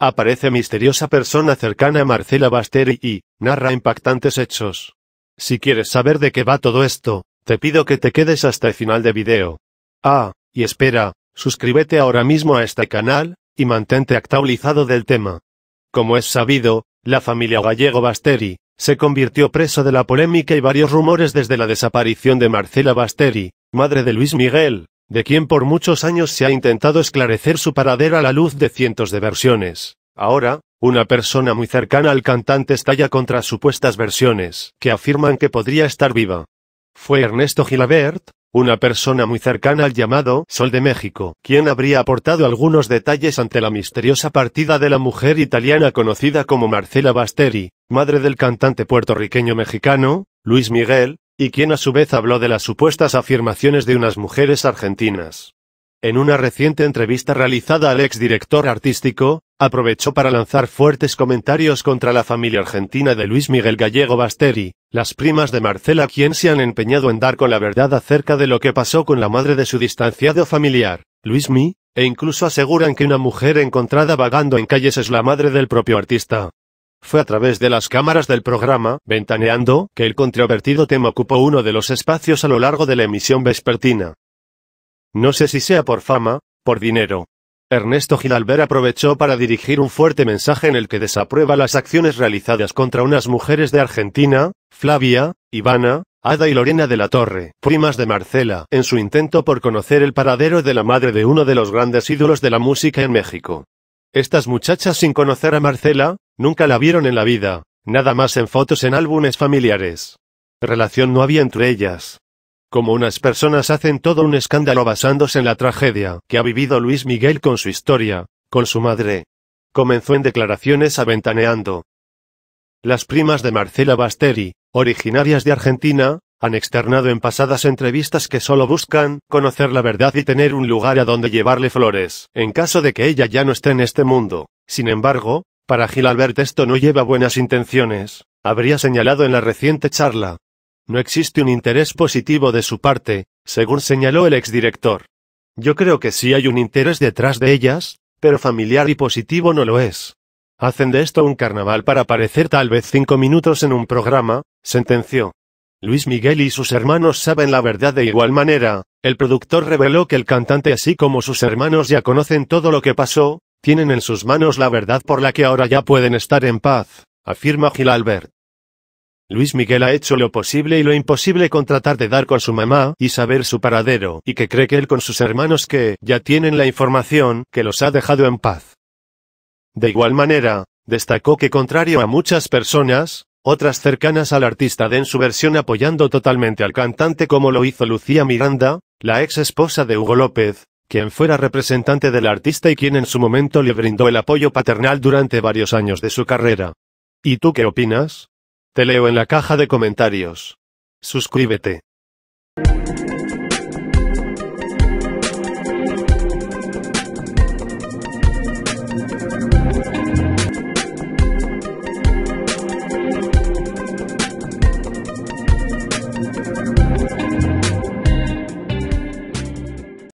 Aparece misteriosa persona cercana a Marcela Basteri y, narra impactantes hechos. Si quieres saber de qué va todo esto, te pido que te quedes hasta el final de video. Ah, y espera, suscríbete ahora mismo a este canal, y mantente actualizado del tema. Como es sabido, la familia gallego Basteri, se convirtió preso de la polémica y varios rumores desde la desaparición de Marcela Basteri, madre de Luis Miguel, de quien por muchos años se ha intentado esclarecer su paradero a la luz de cientos de versiones. Ahora, una persona muy cercana al cantante estalla contra supuestas versiones que afirman que podría estar viva. Fue Ernesto Gilabert, una persona muy cercana al llamado Sol de México, quien habría aportado algunos detalles ante la misteriosa partida de la mujer italiana conocida como Marcela Basteri, madre del cantante puertorriqueño mexicano, Luis Miguel, y quien a su vez habló de las supuestas afirmaciones de unas mujeres argentinas. En una reciente entrevista realizada al ex director artístico, aprovechó para lanzar fuertes comentarios contra la familia argentina de Luis Miguel Gallego Basteri, las primas de Marcela quien se han empeñado en dar con la verdad acerca de lo que pasó con la madre de su distanciado familiar, Luis Mi, e incluso aseguran que una mujer encontrada vagando en calles es la madre del propio artista. Fue a través de las cámaras del programa, Ventaneando, que el controvertido tema ocupó uno de los espacios a lo largo de la emisión vespertina. No sé si sea por fama, por dinero. Ernesto Gilalver aprovechó para dirigir un fuerte mensaje en el que desaprueba las acciones realizadas contra unas mujeres de Argentina, Flavia, Ivana, Ada y Lorena de la Torre, primas de Marcela, en su intento por conocer el paradero de la madre de uno de los grandes ídolos de la música en México. Estas muchachas sin conocer a Marcela, Nunca la vieron en la vida, nada más en fotos en álbumes familiares. Relación no había entre ellas. Como unas personas hacen todo un escándalo basándose en la tragedia que ha vivido Luis Miguel con su historia, con su madre. Comenzó en declaraciones aventaneando. Las primas de Marcela Basteri, originarias de Argentina, han externado en pasadas entrevistas que solo buscan conocer la verdad y tener un lugar a donde llevarle flores, en caso de que ella ya no esté en este mundo. Sin embargo, para Gil Albert esto no lleva buenas intenciones, habría señalado en la reciente charla. No existe un interés positivo de su parte, según señaló el exdirector. Yo creo que sí hay un interés detrás de ellas, pero familiar y positivo no lo es. Hacen de esto un carnaval para aparecer tal vez cinco minutos en un programa, sentenció. Luis Miguel y sus hermanos saben la verdad de igual manera, el productor reveló que el cantante así como sus hermanos ya conocen todo lo que pasó, tienen en sus manos la verdad por la que ahora ya pueden estar en paz, afirma Gil Albert. Luis Miguel ha hecho lo posible y lo imposible con tratar de dar con su mamá y saber su paradero, y que cree que él con sus hermanos que ya tienen la información que los ha dejado en paz. De igual manera, destacó que contrario a muchas personas, otras cercanas al artista den su versión apoyando totalmente al cantante como lo hizo Lucía Miranda, la ex esposa de Hugo López, quien fuera representante del artista y quien en su momento le brindó el apoyo paternal durante varios años de su carrera. ¿Y tú qué opinas? Te leo en la caja de comentarios. Suscríbete.